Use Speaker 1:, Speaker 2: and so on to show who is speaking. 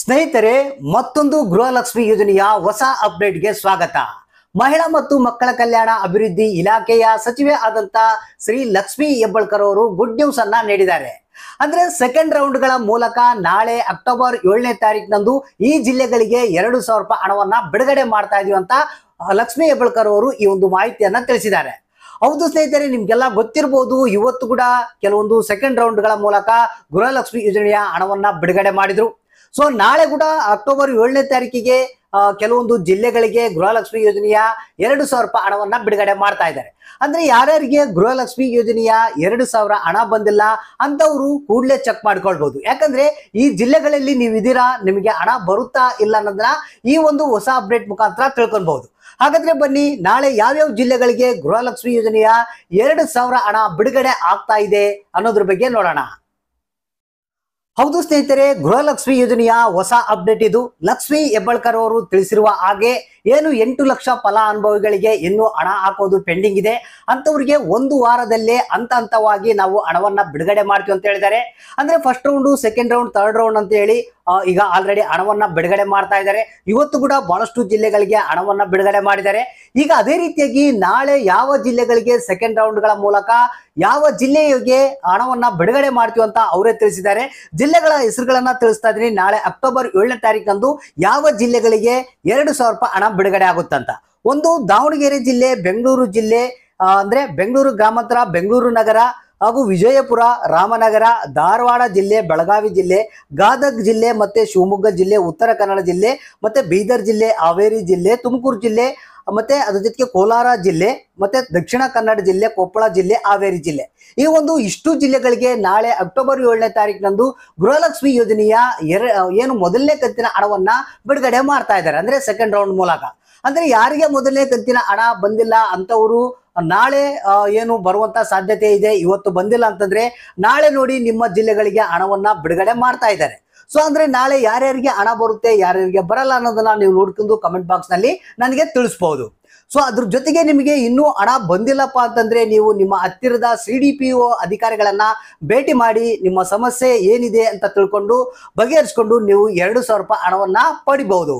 Speaker 1: ಸ್ನೇಹಿತರೆ ಮತ್ತೊಂದು ಗೃಹಲಕ್ಷ್ಮಿ ಯೋಜನೆಯ ಹೊಸ ಅಪ್ಡೇಟ್ಗೆ ಸ್ವಾಗತ ಮಹಿಳಾ ಮತ್ತು ಮಕ್ಕಳ ಕಲ್ಯಾಣ ಅಭಿವೃದ್ಧಿ ಇಲಾಖೆಯ ಸಚಿವೆ ಆದಂತ ಶ್ರೀ ಲಕ್ಷ್ಮಿ ಹೆಬ್ಬಳ್ಕರ್ ಅವರು ಗುಡ್ ನ್ಯೂಸ್ ಅನ್ನ ನೀಡಿದ್ದಾರೆ ಅಂದ್ರೆ ಸೆಕೆಂಡ್ ರೌಂಡ್ ಗಳ ಮೂಲಕ ನಾಳೆ ಅಕ್ಟೋಬರ್ ಏಳನೇ ತಾರೀಕಿನಂದು ಈ ಜಿಲ್ಲೆಗಳಿಗೆ ಎರಡು ಸಾವಿರ ರೂಪಾಯಿ ಹಣವನ್ನ ಬಿಡುಗಡೆ ಮಾಡ್ತಾ ಇದೀವಿ ಅಂತ ಲಕ್ಷ್ಮಿ ಹೆಬ್ಬಳ್ಕರ್ ಅವರು ಈ ಒಂದು ಮಾಹಿತಿಯನ್ನ ತಿಳಿಸಿದ್ದಾರೆ ಹೌದು ಸ್ನೇಹಿತರೆ ನಿಮ್ಗೆಲ್ಲ ಗೊತ್ತಿರಬಹುದು ಇವತ್ತು ಕೂಡ ಕೆಲವೊಂದು ಸೆಕೆಂಡ್ ರೌಂಡ್ ಗಳ ಮೂಲಕ ಗೃಹಲಕ್ಷ್ಮಿ ಯೋಜನೆಯ ಹಣವನ್ನ ಬಿಡುಗಡೆ ಮಾಡಿದ್ರು ಸೊ ನಾಳೆ ಕೂಡ ಅಕ್ಟೋಬರ್ ಏಳನೇ ತಾರೀಕಿಗೆ ಕೆಲವೊಂದು ಜಿಲ್ಲೆಗಳಿಗೆ ಗೃಹಲಕ್ಷ್ಮಿ ಯೋಜನೆಯ ಎರಡು ಸಾವಿರ ರೂಪಾಯಿ ಹಣವನ್ನ ಬಿಡುಗಡೆ ಮಾಡ್ತಾ ಇದ್ದಾರೆ ಅಂದ್ರೆ ಯಾರ್ಯಾರಿಗೆ ಗೃಹಲಕ್ಷ್ಮಿ ಯೋಜನೆಯ ಎರಡು ಸಾವಿರ ಹಣ ಬಂದಿಲ್ಲ ಅಂತವರು ಕೂಡಲೇ ಚೆಕ್ ಮಾಡ್ಕೊಳ್ಬಹುದು ಯಾಕಂದ್ರೆ ಈ ಜಿಲ್ಲೆಗಳಲ್ಲಿ ನೀವು ಇದೀರಾ ನಿಮಗೆ ಹಣ ಬರುತ್ತಾ ಇಲ್ಲ ಅನ್ನೋದನ್ನ ಈ ಒಂದು ಹೊಸ ಅಪ್ಡೇಟ್ ಮುಖಾಂತರ ತಿಳ್ಕೊಬಹುದು ಹಾಗಾದ್ರೆ ಬನ್ನಿ ನಾಳೆ ಯಾವ್ಯಾವ ಜಿಲ್ಲೆಗಳಿಗೆ ಗೃಹಲಕ್ಷ್ಮಿ ಯೋಜನೆಯ ಎರಡು ಸಾವಿರ ಹಣ ಬಿಡುಗಡೆ ಆಗ್ತಾ ಇದೆ ಅನ್ನೋದ್ರ ಬಗ್ಗೆ ನೋಡೋಣ ಹೌದು ಸ್ನೇಹಿತರೆ ಗೃಹಲಕ್ಷ್ಮಿ ಯೋಜನೆಯ ಹೊಸ ಅಪ್ಡೇಟ್ ಇದು ಲಕ್ಷ್ಮಿ ಹೆಬ್ಬಳ್ಕರ್ ಅವರು ತಿಳಿಸಿರುವ ಹಾಗೆ ಏನು ಎಂಟು ಲಕ್ಷ ಫಲಾನುಭವಿಗಳಿಗೆ ಇನ್ನು ಹಣ ಹಾಕೋದು ಪೆಂಡಿಂಗ್ ಇದೆ ಅಂತವ್ರಿಗೆ ಒಂದು ವಾರದಲ್ಲೇ ಹಂತ ಹಂತವಾಗಿ ನಾವು ಹಣವನ್ನ ಬಿಡುಗಡೆ ಮಾಡ್ತೀವಿ ಅಂತ ಹೇಳಿದ್ದಾರೆ ಅಂದ್ರೆ first round second round third round ಅಂತ ಹೇಳಿ ಈಗ ಆಲ್ರೆಡಿ ಹಣವನ್ನ ಬಿಡುಗಡೆ ಮಾಡ್ತಾ ಇದ್ದಾರೆ ಇವತ್ತು ಕೂಡ ಬಹಳಷ್ಟು ಜಿಲ್ಲೆಗಳಿಗೆ ಹಣವನ್ನ ಬಿಡುಗಡೆ ಮಾಡಿದ್ದಾರೆ ಈಗ ಅದೇ ರೀತಿಯಾಗಿ ನಾಳೆ ಯಾವ ಜಿಲ್ಲೆಗಳಿಗೆ ಸೆಕೆಂಡ್ ರೌಂಡ್ಗಳ ಮೂಲಕ ಯಾವ ಜಿಲ್ಲೆಗೆ ಹಣವನ್ನ ಬಿಡುಗಡೆ ಮಾಡ್ತೀವಿ ಅಂತ ಅವರೇ ತಿಳಿಸಿದ್ದಾರೆ ಜಿಲ್ಲೆಗಳ ಹೆಸರುಗಳನ್ನ ತಿಳಿಸ್ತಾ ಇದ್ದೀನಿ ನಾಳೆ ಅಕ್ಟೋಬರ್ ಏಳನೇ ತಾರೀಕಂದು ಯಾವ ಜಿಲ್ಲೆಗಳಿಗೆ ಎರಡು ಸಾವಿರ ರೂಪಾಯಿ ಹಣ ಬಿಡುಗಡೆ ಆಗುತ್ತಂತ ಒಂದು ದಾವಣಗೆರೆ ಜಿಲ್ಲೆ ಬೆಂಗಳೂರು ಜಿಲ್ಲೆ ಅಂದ್ರೆ ಬೆಂಗಳೂರು ಗ್ರಾಮಾಂತರ ಬೆಂಗಳೂರು ನಗರ ಹಾಗೂ ವಿಜಯಪುರ ರಾಮನಗರ ಧಾರವಾಡ ಜಿಲ್ಲೆ ಬೆಳಗಾವಿ ಜಿಲ್ಲೆ ಗದಗ್ ಜಿಲ್ಲೆ ಮತ್ತೆ ಶಿವಮೊಗ್ಗ ಜಿಲ್ಲೆ ಉತ್ತರ ಕನ್ನಡ ಜಿಲ್ಲೆ ಮತ್ತೆ ಬೀದರ್ ಜಿಲ್ಲೆ ಹಾವೇರಿ ಜಿಲ್ಲೆ ತುಮಕೂರು ಜಿಲ್ಲೆ ಮತ್ತೆ ಅದ್ರ ಜೊತೆಗೆ ಕೋಲಾರ ಜಿಲ್ಲೆ ಮತ್ತೆ ದಕ್ಷಿಣ ಕನ್ನಡ ಜಿಲ್ಲೆ ಕೊಪ್ಪಳ ಜಿಲ್ಲೆ ಹಾವೇರಿ ಜಿಲ್ಲೆ ಈ ಒಂದು ಇಷ್ಟು ಜಿಲ್ಲೆಗಳಿಗೆ ನಾಳೆ ಅಕ್ಟೋಬರ್ ಏಳನೇ ತಾರೀಕಿನಂದು ಗೃಹಲಕ್ಷ್ಮಿ ಯೋಜನೆಯ ಎರ ಏನು ಮೊದಲನೇ ಕತ್ತಿನ ಹಣವನ್ನ ಬಿಡುಗಡೆ ಮಾಡ್ತಾ ಇದ್ದಾರೆ ಅಂದ್ರೆ ಸೆಕೆಂಡ್ ರೌಂಡ್ ಮೂಲಕ ಅಂದ್ರೆ ಯಾರಿಗೆ ಮೊದಲನೇ ಕಂತಿನ ಹಣ ಬಂದಿಲ್ಲ ಅಂತವರು ನಾಳೆ ಏನು ಬರುವಂತ ಸಾಧ್ಯತೆ ಇದೆ ಇವತ್ತು ಬಂದಿಲ್ಲ ಅಂತಂದ್ರೆ ನಾಳೆ ನೋಡಿ ನಿಮ್ಮ ಜಿಲ್ಲೆಗಳಿಗೆ ಹಣವನ್ನ ಬಿಡುಗಡೆ ಮಾಡ್ತಾ ಇದ್ದಾರೆ ಸೊ ಅಂದ್ರೆ ನಾಳೆ ಯಾರ್ಯಾರಿಗೆ ಹಣ ಬರುತ್ತೆ ಯಾರ್ಯಾರಿಗೆ ಬರಲ್ಲ ಅನ್ನೋದನ್ನ ನೀವು ನೋಡ್ಕೊಂಡು ಕಮೆಂಟ್ ಬಾಕ್ಸ್ ನಲ್ಲಿ ನನಗೆ ತಿಳಿಸಬಹುದು ಸೊ ಅದ್ರ ಜೊತೆಗೆ ನಿಮಗೆ ಇನ್ನೂ ಹಣ ಬಂದಿಲ್ಲಪ್ಪ ಅಂತಂದ್ರೆ ನೀವು ನಿಮ್ಮ ಹತ್ತಿರದ ಸಿ ಡಿ ಪಿ ಓ ಅಧಿಕಾರಿಗಳನ್ನ ಭೇಟಿ ಮಾಡಿ ನಿಮ್ಮ ಸಮಸ್ಯೆ ಏನಿದೆ ಅಂತ ತಿಳ್ಕೊಂಡು ಬಗೆಹರಿಸ್ಕೊಂಡು ನೀವು ಎರಡು ಸಾವಿರ ರೂಪಾಯಿ ಹಣವನ್ನ ಪಡಿಬಹುದು